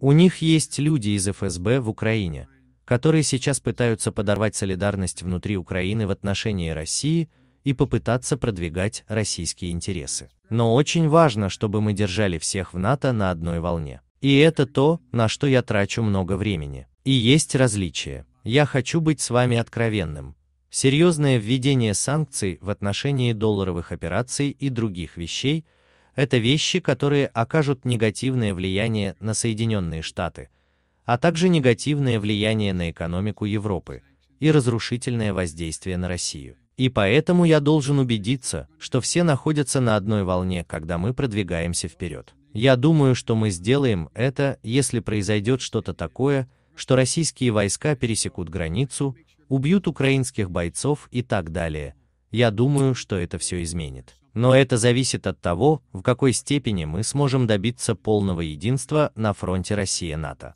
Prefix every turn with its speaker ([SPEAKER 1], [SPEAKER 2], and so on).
[SPEAKER 1] У них есть люди из ФСБ в Украине, которые сейчас пытаются подорвать солидарность внутри Украины в отношении России и попытаться продвигать российские интересы. Но очень важно, чтобы мы держали всех в НАТО на одной волне. И это то, на что я трачу много времени. И есть различия. Я хочу быть с вами откровенным. Серьезное введение санкций в отношении долларовых операций и других вещей – это вещи, которые окажут негативное влияние на Соединенные Штаты, а также негативное влияние на экономику Европы и разрушительное воздействие на Россию. И поэтому я должен убедиться, что все находятся на одной волне, когда мы продвигаемся вперед. Я думаю, что мы сделаем это, если произойдет что-то такое, что российские войска пересекут границу, убьют украинских бойцов и так далее. Я думаю, что это все изменит но это зависит от того, в какой степени мы сможем добиться полного единства на фронте Россия-НАТО.